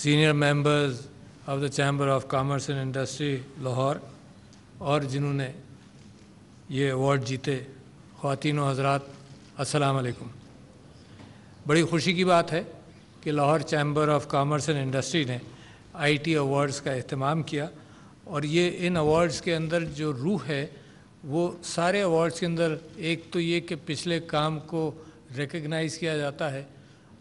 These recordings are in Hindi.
senior members of the chamber of commerce and industry Lahore और जिन्होंने ये अवार्ड जीते ख़वान हजरात वालेकुम बड़ी खुशी की बात है कि Lahore chamber of commerce and industry ने आईटी अवार्ड्स का अहतमाम किया और ये इन अवार्ड्स के अंदर जो रूह है वो सारे अवार्ड्स के अंदर एक तो ये कि पिछले काम को रिकग्नाइज़ किया जाता है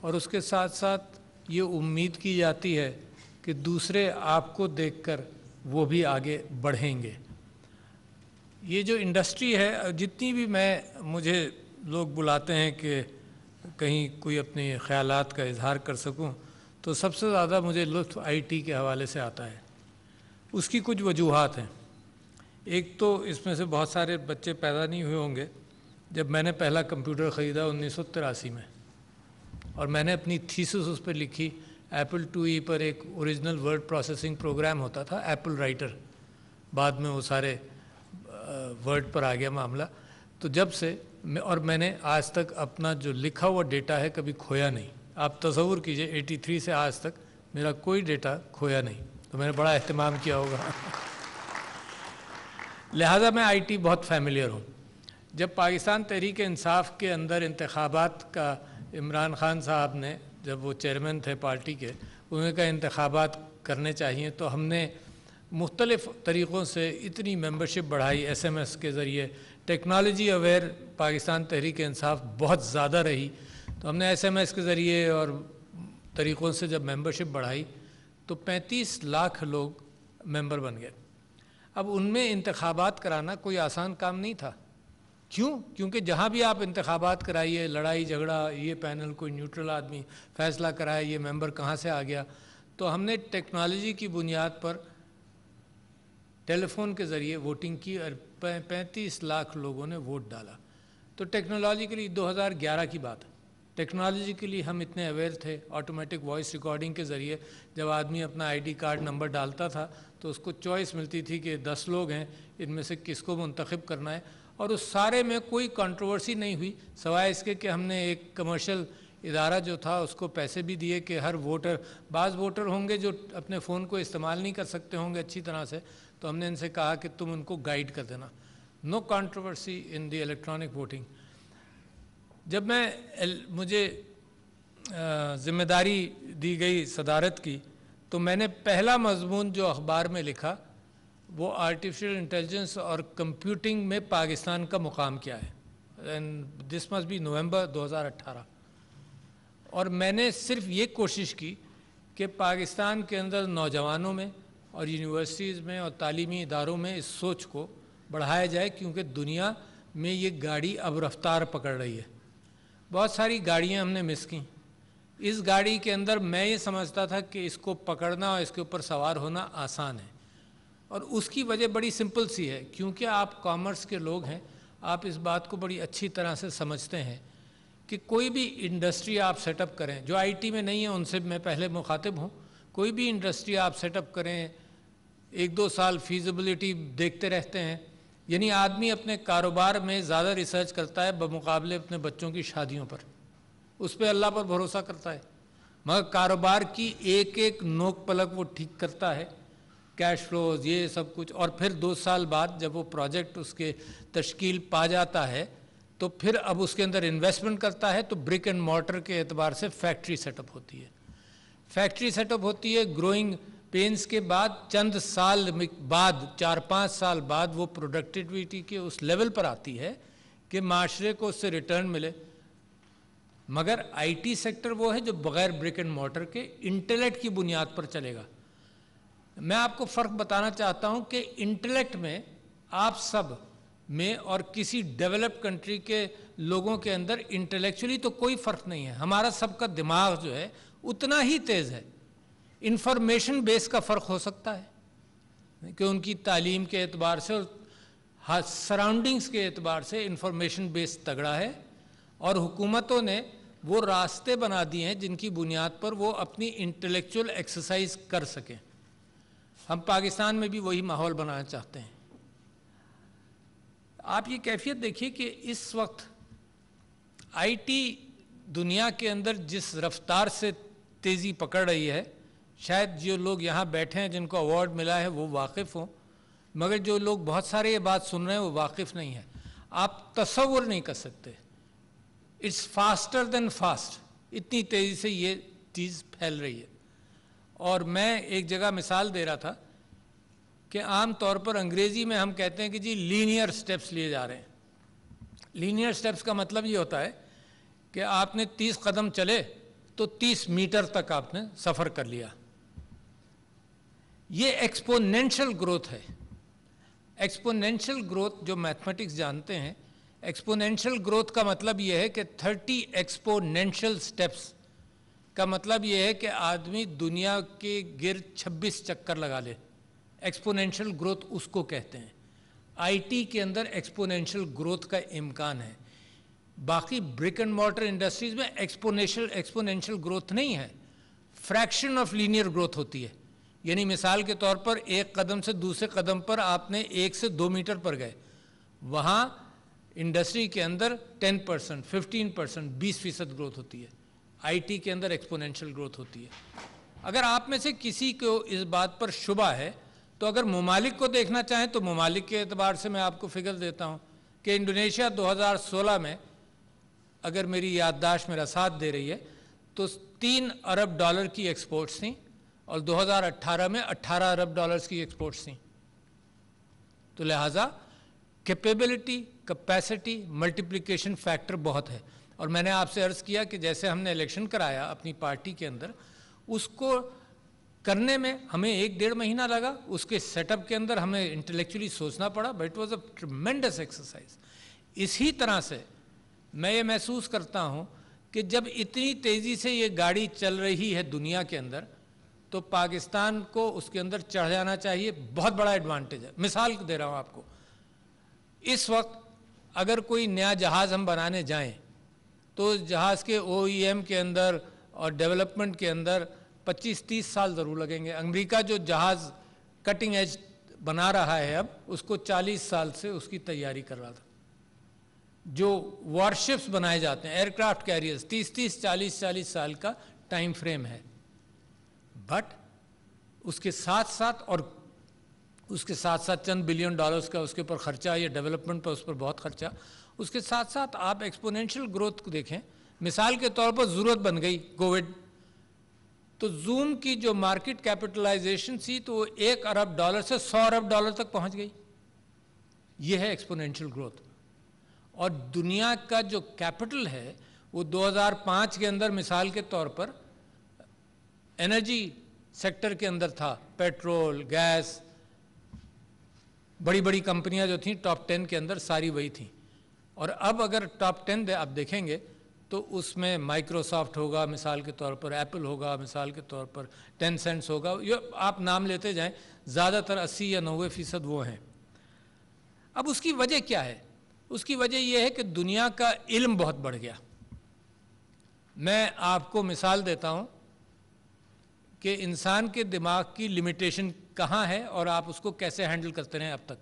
और उसके साथ साथ ये उम्मीद की जाती है कि दूसरे आपको देखकर वो भी आगे बढ़ेंगे ये जो इंडस्ट्री है जितनी भी मैं मुझे लोग बुलाते हैं कि कहीं कोई अपने ख्याल का इजहार कर सकूं तो सबसे ज़्यादा मुझे लुत्फ आईटी के हवाले से आता है उसकी कुछ वजूहत हैं एक तो इसमें से बहुत सारे बच्चे पैदा नहीं हुए होंगे जब मैंने पहला कंप्यूटर ख़रीदा उन्नीस में और मैंने अपनी थीसिस उस पर लिखी एप्पल टू ई पर एक ओरिजिनल वर्ड प्रोसेसिंग प्रोग्राम होता था एप्पल राइटर बाद में वो सारे वर्ड पर आ गया मामला तो जब से मैं और मैंने आज तक अपना जो लिखा हुआ डेटा है कभी खोया नहीं आप तस्वूर कीजिए 83 से आज तक मेरा कोई डेटा खोया नहीं तो मैंने बड़ा अहतमाम किया होगा लिहाजा मैं आईटी बहुत फैमिलियर हूँ जब पाकिस्तान तहरीक इंसाफ के अंदर इंतबात का इमरान खान साहब ने जब वो चेयरमैन थे पार्टी के उन्हें का इंतबात करने चाहिए तो हमने मुख्तलिफ़ तरीक़ों से इतनी मेंबरशिप बढ़ाई एस एम एस के ज़रिए टेक्नोलॉजी अवेयर पाकिस्तान तहरीक इंसाफ बहुत ज़्यादा रही तो हमने एस एम एस के ज़रिए और तरीक़ों से जब मेंबरशिप बढ़ाई तो पैंतीस लाख लोग मेंबर बन गए अब उनमें इंतबात कराना कोई आसान काम नहीं था क्यों क्योंकि जहाँ भी आप इंतबात कराइए लड़ाई झगड़ा ये पैनल कोई न्यूट्रल आदमी फैसला कराए ये मेंबर कहाँ से आ गया तो हमने टेक्नोलॉजी की बुनियाद पर टेलीफोन के ज़रिए वोटिंग की और पैंतीस लाख लोगों ने वोट डाला तो टेक्नोलॉजी के लिए 2011 की बात है टेक्नोलॉजी के लिए हम इतने अवेयर थे ऑटोमेटिक वॉइस रिकॉर्डिंग के ज़रिए जब आदमी अपना आईडी कार्ड नंबर डालता था तो उसको चॉइस मिलती थी कि दस लोग हैं इनमें से किसको मुंतखब करना है और उस सारे में कोई कंट्रोवर्सी नहीं हुई सवाए इसके कि हमने एक कमर्शियल इदारा जो था उसको पैसे भी दिए कि हर वोटर बाज़ वोटर होंगे जो अपने फ़ोन को इस्तेमाल नहीं कर सकते होंगे अच्छी तरह से तो हमने इनसे कहा कि तुम उनको गाइड कर देना no controversy in the electronic voting जब मैं मुझे ज़िम्मेदारी दी गई सदारत की तो मैंने पहला मजमून जो अखबार में लिखा वो आर्टिफिशियल इंटेलिजेंस और कंप्यूटिंग में पाकिस्तान का मुकाम क्या है and this must be November 2018 और मैंने सिर्फ ये कोशिश की कि पाकिस्तान के अंदर नौजवानों में और यूनिवर्सिटीज़ में और तालीमी इदारों में इस सोच को बढ़ाया जाए क्योंकि दुनिया में ये गाड़ी अब रफ्तार पकड़ रही है बहुत सारी गाड़ियाँ हमने मिस की इस गाड़ी के अंदर मैं ये समझता था कि इसको पकड़ना और इसके ऊपर सवार होना आसान है और उसकी वजह बड़ी सिंपल सी है क्योंकि आप कॉमर्स के लोग हैं आप इस बात को बड़ी अच्छी तरह से समझते हैं कि कोई भी इंडस्ट्री आप सेटअप करें जो आईटी में नहीं है उनसे मैं पहले मुखातिब हूँ कोई भी इंडस्ट्री आप सेटअप करें एक दो साल फीजिबिलिटी देखते रहते हैं यानी आदमी अपने कारोबार में ज़्यादा रिसर्च करता है बमुकाबले अपने बच्चों की शादियों पर उस पर अल्लाह पर भरोसा करता है मगर कारोबार की एक एक नोक पलक वो ठीक करता है कैश फ्लोज ये सब कुछ और फिर दो साल बाद जब वो प्रोजेक्ट उसके तश्कील पा जाता है तो फिर अब उसके अंदर इन्वेस्टमेंट करता है तो ब्रिक एंड मोटर के एतबार से फैक्ट्री सेटअप होती है फैक्ट्री सेटअप होती है ग्रोइंग पेंस के बाद चंद साल बाद चार पाँच साल बाद वो प्रोडक्टिविटी के उस लेवल पर आती है कि माशरे को उससे रिटर्न मिले मगर आईटी सेक्टर वो है जो बगैर ब्रिक एंड मोटर के इंटरनेट की बुनियाद पर चलेगा मैं आपको फ़र्क बताना चाहता हूं कि इंटेलेक्ट में आप सब में और किसी डेवलप्ड कंट्री के लोगों के अंदर इंटेलेक्चुअली तो कोई फ़र्क नहीं है हमारा सबका दिमाग जो है उतना ही तेज़ है इंफॉर्मेशन बेस का फ़र्क हो सकता है कि उनकी तालीम के एतबार से और सराउंडिंग्स के एतबार से इंफॉर्मेशन बेस तगड़ा है और हुकूमतों ने वो रास्ते बना दिए हैं जिनकी बुनियाद पर वो अपनी इंटेलेक्चुअल एक्सरसाइज कर सकें हम पाकिस्तान में भी वही माहौल बनाना चाहते हैं आप ये कैफियत देखिए कि इस वक्त आईटी दुनिया के अंदर जिस रफ्तार से तेज़ी पकड़ रही है शायद जो लोग यहाँ बैठे हैं जिनको अवार्ड मिला है वो वाकिफ़ हों मगर जो लोग बहुत सारे ये बात सुन रहे हैं वो वाकिफ़ नहीं है आप तस्वुर नहीं कर सकते इट्स फास्टर देन फास्ट इतनी तेज़ी से ये चीज़ फैल रही है और मैं एक जगह मिसाल दे रहा था कि आम तौर पर अंग्रेजी में हम कहते हैं कि जी लीनियर स्टेप्स लिए जा रहे हैं लीनियर स्टेप्स का मतलब ये होता है कि आपने 30 कदम चले तो 30 मीटर तक आपने सफ़र कर लिया ये एक्सपोनेंशियल ग्रोथ है एक्सपोनेंशियल ग्रोथ जो मैथमेटिक्स जानते हैं एक्सपोनेंशियल ग्रोथ का मतलब यह है कि 30 एक्सपोनेंशियल स्टेप्स का मतलब यह है कि आदमी दुनिया के गिर 26 चक्कर लगा ले एक्सपोनेंशियल ग्रोथ उसको कहते हैं आईटी के अंदर एक्सपोनेंशियल ग्रोथ का इम्कान है बाकी ब्रिक एंड मोटर इंडस्ट्रीज में एक्सपोनेंशियल एक्सपोनेंशियल ग्रोथ नहीं है फ्रैक्शन ऑफ लीनियर ग्रोथ होती है यानी मिसाल के तौर पर एक कदम से दूसरे कदम पर आपने एक से दो मीटर पर गए वहाँ इंडस्ट्री के अंदर 10 परसेंट फिफ्टीन परसेंट बीस फीसद ग्रोथ होती है आईटी के अंदर एक्सपोनेंशियल ग्रोथ होती है अगर आप में से किसी को इस बात पर शुबा है तो अगर ममालिक को देखना चाहें तो ममालिक के अतबार से मैं आपको फिगर देता हूँ कि इंडोनेशिया 2016 में अगर मेरी याददाश्त मेरा साथ दे रही है तो तीन अरब डॉलर की एक्सपोर्ट्स थी और 2018 में 18 अरब डॉलर्स की एक्सपोर्ट्स थी तो लिहाजा कैपेबिलिटी कैपेसिटी मल्टीप्लिकेशन फैक्टर बहुत है और मैंने आपसे अर्ज़ किया कि जैसे हमने इलेक्शन कराया अपनी पार्टी के अंदर उसको करने में हमें एक डेढ़ महीना लगा उसके सेटअप के अंदर हमें इंटेलेक्चुअली सोचना पड़ा but it was a tremendous exercise इसी तरह से मैं ये महसूस करता हूँ कि जब इतनी तेज़ी से ये गाड़ी चल रही है दुनिया के अंदर तो पाकिस्तान को उसके अंदर चढ़ जाना चाहिए बहुत बड़ा एडवांटेज है मिसाल दे रहा हूँ आपको इस वक्त अगर कोई नया जहाज़ हम बनाने जाएं तो जहाज़ के ओ e के अंदर और डेवलपमेंट के अंदर 25-30 साल ज़रूर लगेंगे अमेरिका जो जहाज़ कटिंग एज बना रहा है अब उसको 40 साल से उसकी तैयारी कर रहा था जो वॉरशिप्स बनाए जाते हैं एयरक्राफ्ट कैरियर्स 30-30, 40-40 साल का टाइम फ्रेम है बट उसके साथ साथ और उसके साथ साथ चंद बिलियन डॉलर्स का उसके ऊपर खर्चा या डेवलपमेंट पर उस पर बहुत खर्चा उसके साथ साथ आप एक्सपोनेंशियल ग्रोथ को देखें मिसाल के तौर पर ज़रूरत बन गई कोविड तो जूम की जो मार्केट कैपिटलाइजेशन थी तो वो एक अरब डॉलर से सौ अरब डॉलर तक पहुंच गई ये है एक्सपोनेंशियल ग्रोथ और दुनिया का जो कैपिटल है वो 2005 के अंदर मिसाल के तौर पर एनर्जी सेक्टर के अंदर था पेट्रोल गैस बड़ी बड़ी कंपनियां जो थी टॉप टेन के अंदर सारी वही थी और अब अगर टॉप टेन दे आप देखेंगे तो उसमें माइक्रोसॉफ्ट होगा मिसाल के तौर पर एप्पल होगा मिसाल के तौर पर टेन सेंट्स होगा ये आप नाम लेते जाएं ज़्यादातर अस्सी या नबे फीसद वो हैं अब उसकी वजह क्या है उसकी वजह यह है कि दुनिया का इल्म बहुत बढ़ गया मैं आपको मिसाल देता हूँ कि इंसान के दिमाग की लिमिटेशन कहाँ है और आप उसको कैसे हैंडल करते रहे अब तक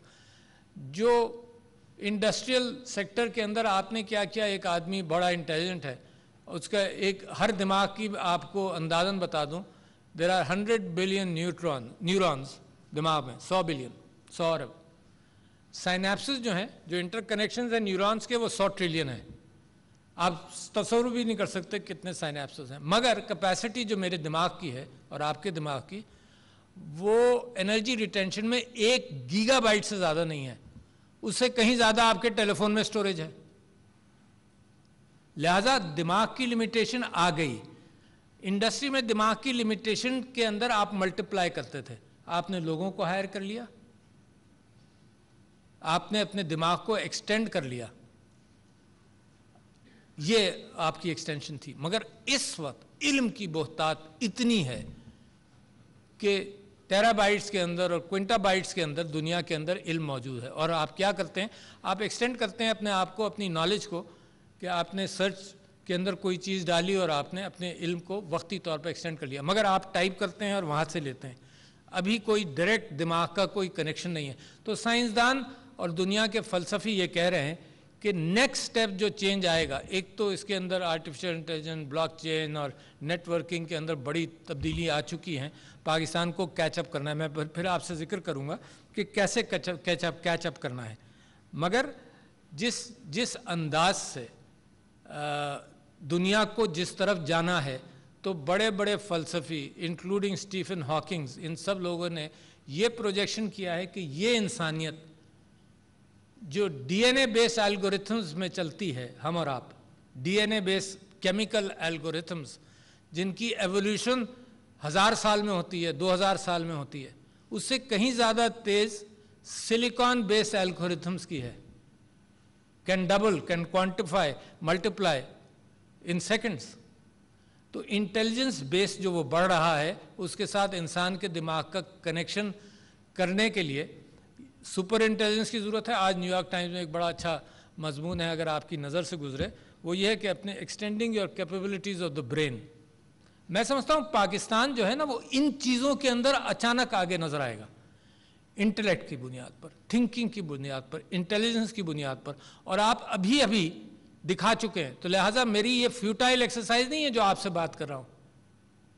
जो इंडस्ट्रियल सेक्टर के अंदर आपने क्या किया एक आदमी बड़ा इंटेलिजेंट है उसका एक हर दिमाग की आपको अंदाजन बता दूं there are hundred billion neutron neurons दिमाग में सौ बिलियन सौ अरब साइनेप्सिस जो हैं जो इंटर कनेक्शन है न्यूरॉन्स के वो सौ ट्रिलियन है आप तस्वर भी नहीं कर सकते कितने साइनेप्सिस हैं मगर कैपेसिटी जो मेरे दिमाग की है और आपके दिमाग की वो एनर्जी रिटेंशन में एक गीगा से ज़्यादा नहीं है उससे कहीं ज़्यादा आपके टेलीफोन में स्टोरेज है लिहाजा दिमाग की लिमिटेशन आ गई इंडस्ट्री में दिमाग की लिमिटेशन के अंदर आप मल्टीप्लाई करते थे आपने लोगों को हायर कर लिया आपने अपने दिमाग को एक्सटेंड कर लिया ये आपकी एक्सटेंशन थी मगर इस वक्त इल्म की बहुतात इतनी है कि टेराबाइट्स के अंदर और क्विंटाबाइट्स के अंदर दुनिया के अंदर इल्म मौजूद है और आप क्या करते हैं आप एक्सटेंड करते हैं अपने आप को अपनी नॉलेज को कि आपने सर्च के अंदर कोई चीज़ डाली और आपने अपने इल्म को वक्ती तौर पर एक्सटेंड कर लिया मगर आप टाइप करते हैं और वहाँ से लेते हैं अभी कोई डायरेक्ट दिमाग का कोई कनेक्शन नहीं है तो साइंसदान और दुनिया के फ़लसफ़ी ये कह रहे हैं कि नेक्स्ट स्टेप जो चेंज आएगा एक तो इसके अंदर आर्टिफिशियल इंटेलिजेंस ब्लॉकचेन और नेटवर्किंग के अंदर बड़ी तब्दीली आ चुकी हैं पाकिस्तान को कैचअप करना है मैं फिर आपसे जिक्र करूंगा कि कैसे कैचअप कैचअप करना है मगर जिस जिस अंदाज से दुनिया को जिस तरफ जाना है तो बड़े बड़े फलसफी इंक्लूडिंग स्टीफन हॉकिंग्स इन सब लोगों ने ये प्रोजेक्शन किया है कि ये इंसानियत जो डीएनए बेस एल्गोरिथम्स में चलती है हम और आप डीएनए बेस केमिकल एल्गोरिथम्स जिनकी एवोल्यूशन हज़ार साल में होती है दो हज़ार साल में होती है उससे कहीं ज़्यादा तेज़ सिलिकॉन बेस एल्गोरिथम्स की है can double can quantify multiply in seconds तो इंटेलिजेंस बेस जो वो बढ़ रहा है उसके साथ इंसान के दिमाग का कनेक्शन करने के लिए सुपर इंटेलिजेंस की ज़रूरत है आज न्यूयॉर्क टाइम्स में एक बड़ा अच्छा मजमून है अगर आपकी नज़र से गुजरे वो ये है कि अपने extending your capabilities of the brain मैं समझता हूँ पाकिस्तान जो है ना वो इन चीज़ों के अंदर अचानक आगे नज़र आएगा इंटेलेक्ट की बुनियाद पर थिंकिंग की बुनियाद पर इंटेलिजेंस की बुनियाद पर और आप अभी अभी दिखा चुके हैं तो लिहाजा मेरी ये फ्यूटाइल एक्सरसाइज नहीं है जो आपसे बात कर रहा हूँ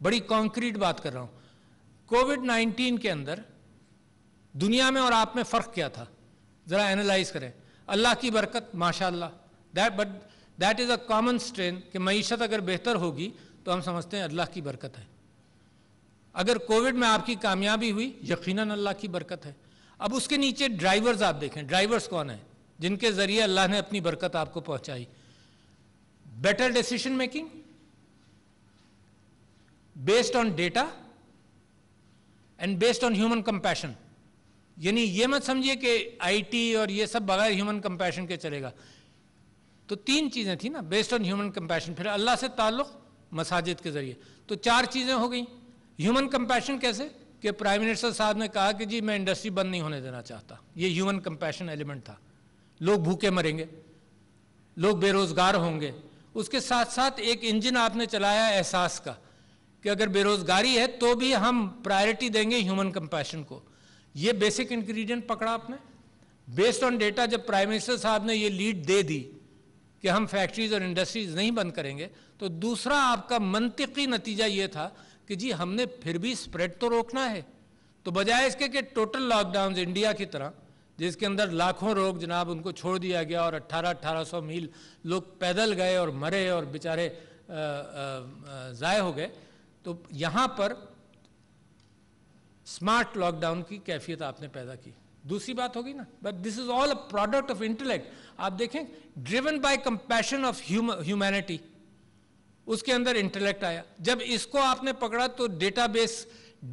बड़ी कॉन्क्रीट बात कर रहा हूँ कोविड नाइन्टीन के अंदर दुनिया में और आप में फ़र्क क्या था ज़रा एनालाइज करें अल्लाह की बरकत माशा that but that is a common strain कि मीशत अगर बेहतर होगी तो हम समझते हैं अल्लाह की बरकत है अगर कोविड में आपकी कामयाबी हुई यकीनन अल्लाह की बरकत है अब उसके नीचे ड्राइवर्स आप देखें ड्राइवर्स कौन हैं जिनके ज़रिए अल्लाह ने अपनी बरकत आपको पहुंचाई better decision making based on data and based on human compassion यानी ये मत समझिए कि आईटी और ये सब बगैर ह्यूमन कंपैशन के चलेगा तो तीन चीज़ें थी ना बेस्ड ऑन ह्यूमन कंपैशन फिर अल्लाह से ताल्लुक़ मसाजिद के ज़रिए तो चार चीज़ें हो गई ह्यूमन कंपैशन कैसे कि प्राइम मिनिस्टर साहब ने कहा कि जी मैं इंडस्ट्री बंद नहीं होने देना चाहता ये ह्यूमन कंपैशन एलिमेंट था लोग भूखे मरेंगे लोग बेरोज़गार होंगे उसके साथ साथ एक इंजन आपने चलाया एहसास का कि अगर बेरोज़गारी है तो भी हम प्रायोरिटी देंगे ह्यूमन कंपैशन को ये बेसिक इंग्रेडिएंट पकड़ा आपने बेस्ड ऑन डेटा जब प्राइम मिनिस्टर साहब ने ये लीड दे दी कि हम फैक्ट्रीज और इंडस्ट्रीज नहीं बंद करेंगे तो दूसरा आपका मनतिकी नतीजा ये था कि जी हमने फिर भी स्प्रेड तो रोकना है तो बजाय इसके कि टोटल लॉकडाउन इंडिया की तरह जिसके अंदर लाखों रोग जनाब उनको छोड़ दिया गया और 18-1800 मील लोग पैदल गए और मरे और बेचारे ज़ाय हो गए तो यहाँ पर स्मार्ट लॉकडाउन की कैफियत आपने पैदा की दूसरी बात होगी ना but this is all a product of intellect आप देखें driven by compassion of humanity उसके अंदर इंटेलेक्ट आया जब इसको आपने पकड़ा तो डेटाबेस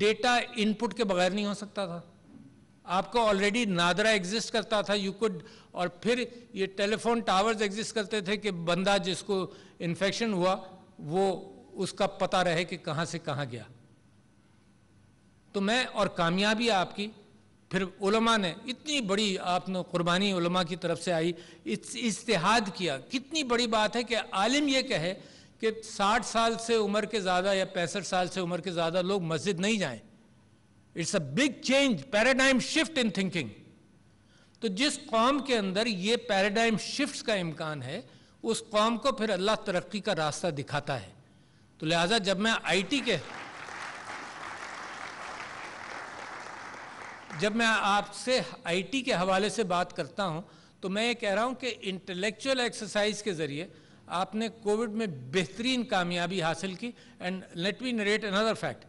डेटा इनपुट के बगैर नहीं हो सकता था आपको ऑलरेडी नादरा एग्जिस्ट करता था यू कुड और फिर ये टेलीफोन टावर्स एग्जिस्ट करते थे कि बंदा जिसको इन्फेक्शन हुआ वो उसका पता रहे कि कहाँ से कहाँ गया तो मैं और कामयाबी आपकी फिर उलमा ने इतनी बड़ी आपने कुर्बानी उलमा की तरफ से आई इस्तेहाद किया कितनी बड़ी बात है कि आलिम ये कहे कि 60 साल से उम्र के ज़्यादा या पैंसठ साल से उम्र के ज़्यादा लोग मस्जिद नहीं जाएं it's a big change paradigm shift in thinking तो जिस कौम के अंदर ये पैराडाइम शिफ्ट का इम्कान है उस कौम को फिर अल्लाह तरक्की का रास्ता दिखाता है तो लिहाजा जब मैं टी के जब मैं आपसे आईटी के हवाले से बात करता हूं तो मैं ये कह रहा हूं कि इंटेलेक्चुअल एक्सरसाइज के ज़रिए आपने कोविड में बेहतरीन कामयाबी हासिल की and let me narrate another fact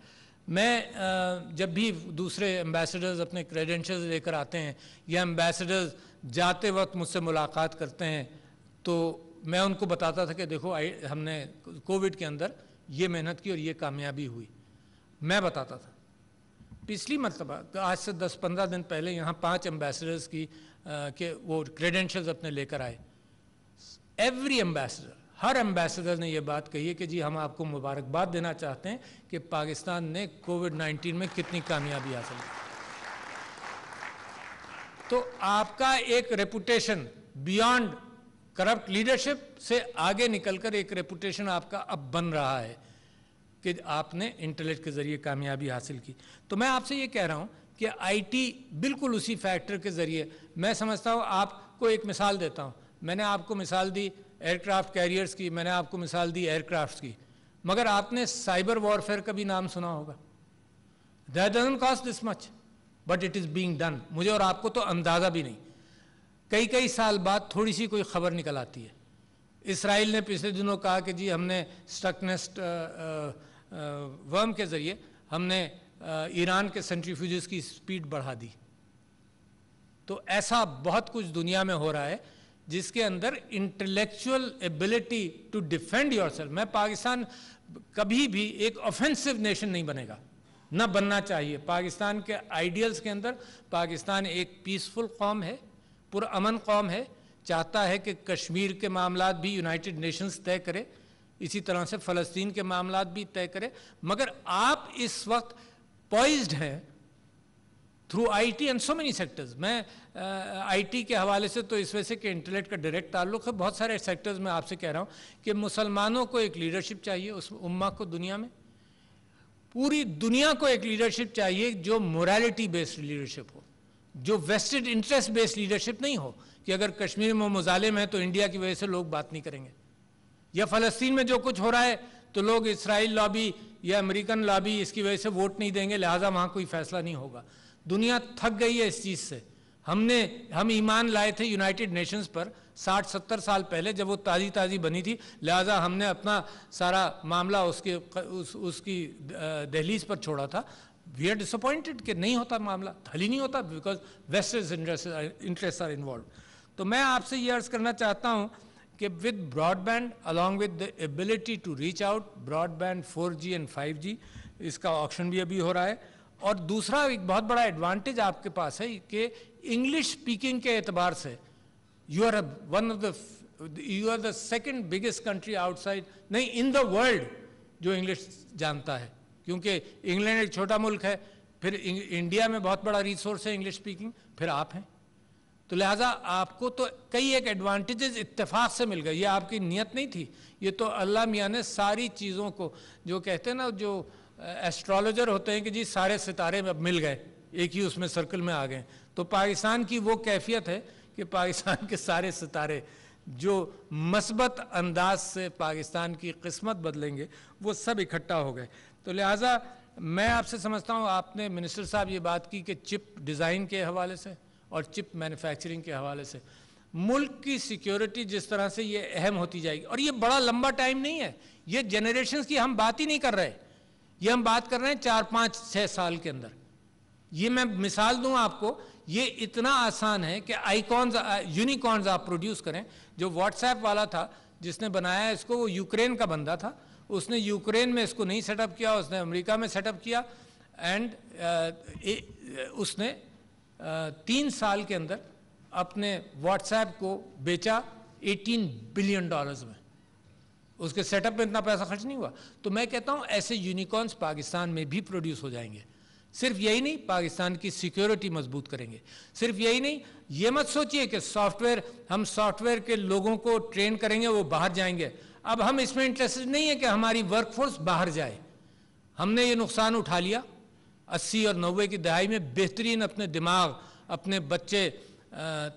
मैं जब भी दूसरे एम्बेसडर्स अपने क्रेडेंशल्स लेकर आते हैं या एम्बेसडर्स जाते वक्त मुझसे मुलाकात करते हैं तो मैं उनको बताता था कि देखो आई हमने कोविड के अंदर ये मेहनत की और ये कामयाबी हुई मैं बताता था पिछली मरतबा तो आज से 10-15 दिन पहले यहाँ पांच एम्बेसडर्स की आ, के वो क्रेडेंशल्स अपने लेकर आए एवरी एम्बेसडर हर एम्बेसडर ने ये बात कही है कि जी हम आपको मुबारकबाद देना चाहते हैं कि पाकिस्तान ने कोविड 19 में कितनी कामयाबी हासिल की तो आपका एक रेपुटेशन बियॉन्ड करप्ट लीडरशिप से आगे निकलकर एक रेपुटेशन आपका अब बन रहा है कि आपने इंटरनेट के ज़रिए कामयाबी हासिल की तो मैं आपसे ये कह रहा हूँ कि आईटी बिल्कुल उसी फैक्टर के ज़रिए मैं समझता हूँ आपको एक मिसाल देता हूँ मैंने आपको मिसाल दी एयरक्राफ्ट कैरियर्स की मैंने आपको मिसाल दी एयरक्राफ्ट की मगर आपने साइबर वॉरफेयर का भी नाम सुना होगा that doesn't cost this much but it is being done मुझे और आपको तो अंदाज़ा भी नहीं कई कई साल बाद थोड़ी सी कोई खबर निकल आती है इसराइल ने पिछले दिनों कहा कि जी हमने स्टकनेस्ट वर्म के ज़रिए हमने ईरान के सेंट्रीफ्यूजेस की स्पीड बढ़ा दी तो ऐसा बहुत कुछ दुनिया में हो रहा है जिसके अंदर intellectual ability to defend yourself मैं पाकिस्तान कभी भी एक ऑफेंसिव नेशन नहीं बनेगा न बनना चाहिए पाकिस्तान के आइडियल्स के अंदर पाकिस्तान एक पीसफुल कौम है पुरअमन कौम है चाहता है कि कश्मीर के मामला भी यूनाइटेड नेशंस तय करे इसी तरह से फलस्तीन के मामला भी तय करें मगर आप इस वक्त पॉइज्ड हैं through IT and so many sectors मैं आईटी के हवाले से तो इस वजह से कि इंटरनेट का डायरेक्ट ताल्लुक है बहुत सारे सेक्टर्स में आपसे कह रहा हूँ कि मुसलमानों को एक लीडरशिप चाहिए उस उम्मा को दुनिया में पूरी दुनिया को एक लीडरशिप चाहिए जो मोरालिटी बेस्ड लीडरशिप हो जो वेस्टेड इंटरेस्ट बेस्ड लीडरशिप नहीं हो कि अगर कश्मीर में मुजालिम है तो इंडिया की वजह से लोग बात नहीं करेंगे या फलस्तीन में जो कुछ हो रहा है तो लोग इसराइल लॉबी या अमेरिकन लॉबी इसकी वजह से वोट नहीं देंगे लिहाजा वहाँ कोई फैसला नहीं होगा दुनिया थक गई है इस चीज़ से हमने हम ईमान लाए थे यूनाइटेड नेशंस पर 60-70 साल पहले जब वो ताज़ी ताज़ी बनी थी लिहाजा हमने अपना सारा मामला उसके उस, उसकी दहलीज पर छोड़ा था वी आर डिसअपॉइंटेड कि नहीं होता मामला हल ही नहीं होता because western interest are involve तो मैं आपसे ये अर्ज़ करना चाहता हूँ कि with broadband along with the ability to reach out broadband 4G and 5G इसका ऑप्शन भी अभी हो रहा है और दूसरा एक बहुत बड़ा एडवांटेज आपके पास है कि इंग्लिश स्पीकिंग के एतबार से you are one of the you are the second biggest country outside नहीं इन द वर्ल्ड जो इंग्लिश जानता है क्योंकि इंग्लैंड एक छोटा मुल्क है फिर इंडिया में बहुत बड़ा रिसोर्स है इंग्लिश स्पीकिंग फिर आप हैं तो लिहाजा आपको तो कई एक एडवांटेजेस इत्तेफाक से मिल गए ये आपकी नियत नहीं थी ये तो अल्लाह मियाँ ने सारी चीज़ों को जो कहते हैं ना जो एस्ट्रोलॉजर होते हैं कि जी सारे सितारे में मिल गए एक ही उसमें सर्कल में आ गए तो पाकिस्तान की वो कैफियत है कि पाकिस्तान के सारे सितारे जो मस्बत अंदाज से पाकिस्तान की किस्मत बदलेंगे वो सब इकट्ठा हो गए तो लिहाजा मैं आपसे समझता हूँ आपने मिनिस्टर साहब ये बात की कि चिप डिज़ाइन के हवाले से और चिप मैन्युफैक्चरिंग के हवाले से मुल्क की सिक्योरिटी जिस तरह से ये अहम होती जाएगी और ये बड़ा लंबा टाइम नहीं है ये जनरेशन की हम बात ही नहीं कर रहे ये हम बात कर रहे हैं चार पाँच छः साल के अंदर ये मैं मिसाल दूँ आपको ये इतना आसान है कि आईकॉन्स यूनिकॉर्न्स आप प्रोड्यूस करें जो व्हाट्सएप वाला था जिसने बनाया इसको वो यूक्रेन का बंदा था उसने यूक्रेन में इसको नहीं सेटअप किया उसने अमेरिका में सेटअप किया एंड उसने तीन साल के अंदर अपने व्हाट्सएप को बेचा 18 बिलियन डॉलर्स में उसके सेटअप में इतना पैसा खर्च नहीं हुआ तो मैं कहता हूँ ऐसे यूनिकॉर्न्स पाकिस्तान में भी प्रोड्यूस हो जाएंगे सिर्फ यही नहीं पाकिस्तान की सिक्योरिटी मजबूत करेंगे सिर्फ यही नहीं ये मत सोचिए कि सॉफ्टवेयर हम सॉफ्टवेयर के लोगों को ट्रेन करेंगे वो बाहर जाएंगे अब हम इसमें इंटरेस्टेड नहीं है कि हमारी वर्कफोर्स बाहर जाए हमने ये नुकसान उठा लिया अस्सी और नब्बे की दहाई में बेहतरीन अपने दिमाग अपने बच्चे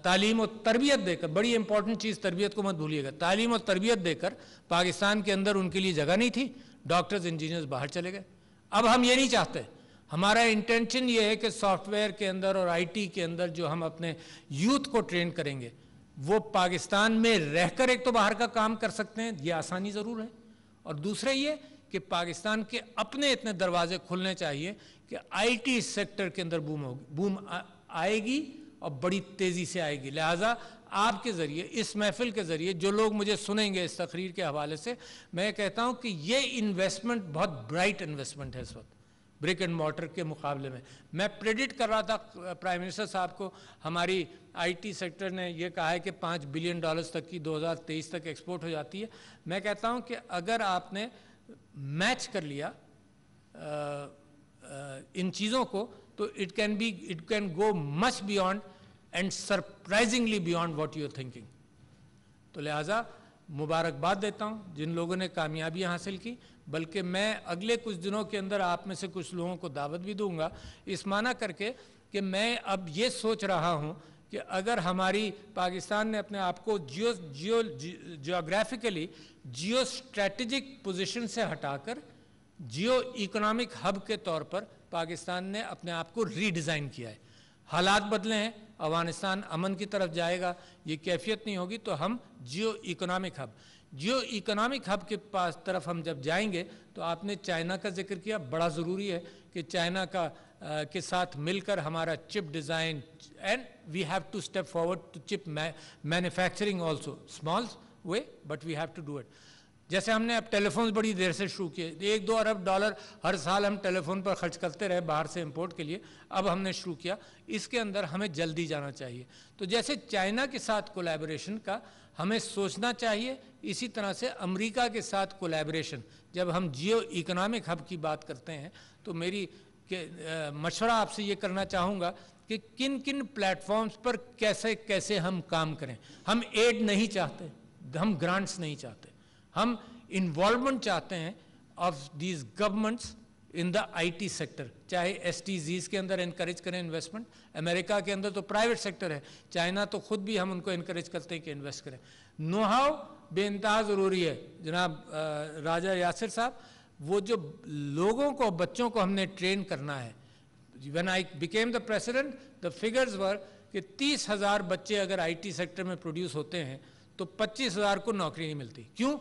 तालीम और तरबियत देकर बड़ी इंपॉर्टेंट चीज़ तरबियत को मत भूलिएगा तालीम और तरबियत देकर पाकिस्तान के अंदर उनके लिए जगह नहीं थी डॉक्टर्स इंजीनियर्स बाहर चले गए अब हम ये नहीं चाहते हमारा इंटेंशन ये है कि सॉफ्टवेयर के अंदर और आईटी के अंदर जो हम अपने यूथ को ट्रेन करेंगे वो पाकिस्तान में रहकर एक तो बाहर का काम कर सकते हैं ये आसानी ज़रूर है और दूसरा ये कि पाकिस्तान के अपने इतने दरवाजे खुलने चाहिए कि आईटी सेक्टर के अंदर बूम होगी बूम आएगी और बड़ी तेज़ी से आएगी लिहाजा आपके ज़रिए इस महफिल के ज़रिए जो लोग मुझे सुनेंगे इस तकरीर के हवाले से मैं कहता हूँ कि ये इन्वेस्टमेंट बहुत ब्राइट इन्वेस्टमेंट है इस वक्त ब्रिक एंड मोटर के मुकाबले में मैं प्रेडिट कर रहा था प्राइम मिनिस्टर साहब को हमारी आईटी सेक्टर ने यह कहा है कि पाँच बिलियन डॉलर्स तक की 2023 तक एक्सपोर्ट हो जाती है मैं कहता हूँ कि अगर आपने मैच कर लिया इन चीज़ों को तो it can be it can go much beyond and surprisingly beyond what you're thinking तो लिहाजा मुबारकबाद देता हूँ जिन लोगों ने कामयाबी हासिल की बल्कि मैं अगले कुछ दिनों के अंदर आप में से कुछ लोगों को दावत भी दूंगा इस माना करके कि मैं अब ये सोच रहा हूँ कि अगर हमारी पाकिस्तान ने अपने आप को geo geo geographically geo strategic position से हटाकर जियो इकोनॉमिक हब के तौर पर पाकिस्तान ने अपने आप को रीडिज़ाइन किया है हालात बदले हैं अफगानिस्तान अमन की तरफ जाएगा ये कैफियत नहीं होगी तो हम geo economic hub geo economic hub के पास तरफ हम जब जाएंगे तो आपने चाइना का जिक्र किया बड़ा ज़रूरी है कि चाइना का के साथ मिलकर हमारा chip design and we have to step forward to chip manufacturing also small way but we have to do it जैसे हमने अब टेलीफोन बड़ी देर से शुरू किए एक दो अरब डॉलर हर साल हम टेलीफोन पर खर्च करते रहे बाहर से इंपोर्ट के लिए अब हमने शुरू किया इसके अंदर हमें जल्दी जाना चाहिए तो जैसे चाइना के साथ कोलैबोरेशन का हमें सोचना चाहिए इसी तरह से अमेरिका के साथ कोलैबोरेशन जब हम जियो इकोनॉमिक हब की बात करते हैं तो मेरी मशवरा आपसे ये करना चाहूँगा कि किन किन प्लेटफॉर्म्स पर कैसे कैसे हम काम करें हम एड नहीं चाहते हम ग्रांट्स नहीं चाहते हम इन्वॉल्वमेंट चाहते हैं of these governments in the IT sector चाहे एस के अंदर इनक्रेज करें इन्वेस्टमेंट अमेरिका के अंदर तो प्राइवेट सेक्टर है चाइना तो खुद भी हम उनको इनक्रेज करते हैं कि इन्वेस्ट करें नो हाउ बेानतहा ज़रूरी है जनाब राजा यासिर साहब वो जो लोगों को बच्चों को हमने ट्रेन करना है when I became the president the figures were कि तीस हज़ार बच्चे अगर आईटी सेक्टर में प्रोड्यूस होते हैं तो पच्चीस हज़ार को नौकरी नहीं मिलती क्यों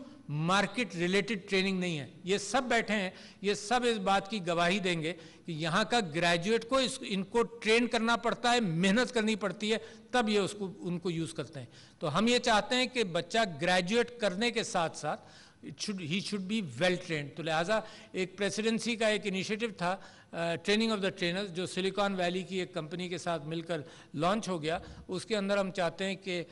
मार्केट रिलेटेड ट्रेनिंग नहीं है ये सब बैठे हैं ये सब इस बात की गवाही देंगे कि यहाँ का ग्रेजुएट को इस इनको ट्रेन करना पड़ता है मेहनत करनी पड़ती है तब ये उसको उनको यूज़ करते हैं तो हम ये चाहते हैं कि बच्चा ग्रेजुएट करने के साथ साथ it should he should be well trained तो लिहाजा एक प्रेसिडेंसी का एक इनिशिएटिव था ट्रेनिंग ऑफ द ट्रेनर्स जो सिलिकॉन वैली की एक कंपनी के साथ मिलकर लॉन्च हो गया उसके अंदर हम चाहते हैं कि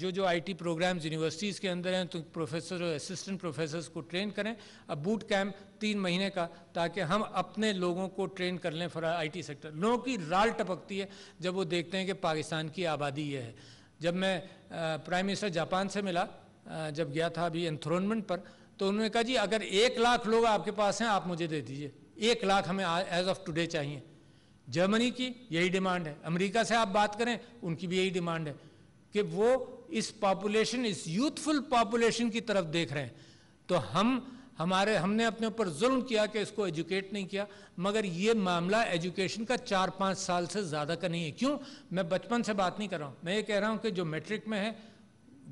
जो जो आईटी प्रोग्राम्स यूनिवर्सिटीज़ के अंदर हैं तो प्रोफेसर और असिस्टेंट प्रोफेसर्स को ट्रेन करें अब बूट कैम्प तीन महीने का ताकि हम अपने लोगों को ट्रेन कर लें फॉर टी सेक्टर लोगों की राल टपकती है जब वो देखते हैं कि पाकिस्तान की आबादी ये है जब मैं प्राइम मिनिस्टर जापान से मिला जब गया था अभी एंथ्रोनमेंट पर तो उन्होंने कहा जी अगर एक लाख लोग आपके पास हैं आप मुझे दे दीजिए एक लाख हमें एज ऑफ टुडे चाहिए जर्मनी की यही डिमांड है अमेरिका से आप बात करें उनकी भी यही डिमांड है कि वो इस पॉपुलेशन इस यूथफुल पॉपुलेशन की तरफ देख रहे हैं तो हम हमारे हमने अपने ऊपर जुल्म किया कि इसको एजुकेट नहीं किया मगर ये मामला एजुकेशन का चार पाँच साल से ज़्यादा का नहीं है क्यों मैं बचपन से बात नहीं कर रहा हूँ मैं ये कह रहा हूँ कि जो मेट्रिक में है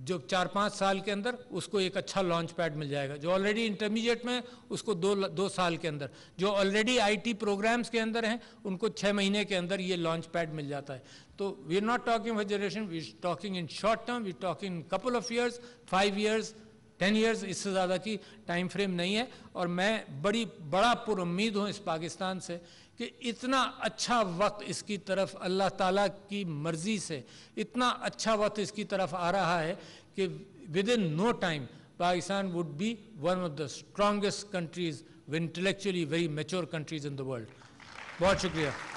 जो चार पाँच साल के अंदर उसको एक अच्छा लॉन्च पैड मिल जाएगा जो ऑलरेडी इंटरमीडिएट में उसको दो दो साल के अंदर जो ऑलरेडी आईटी प्रोग्राम्स के अंदर हैं उनको छः महीने के अंदर ये लॉन्च पैड मिल जाता है तो we are not talking for generation we talking in short term we talking in couple of years five years ten years इससे ज़्यादा की टाइम फ्रेम नहीं है और मैं बड़ी बड़ा पुरुद हूँ इस पाकिस्तान से कि इतना अच्छा वक्त इसकी तरफ अल्लाह ताला की मर्ज़ी से इतना अच्छा वक्त इसकी तरफ आ रहा है कि within no time Pakistan would be one of the strongest countries intellectually very mature countries in the world बहुत शुक्रिया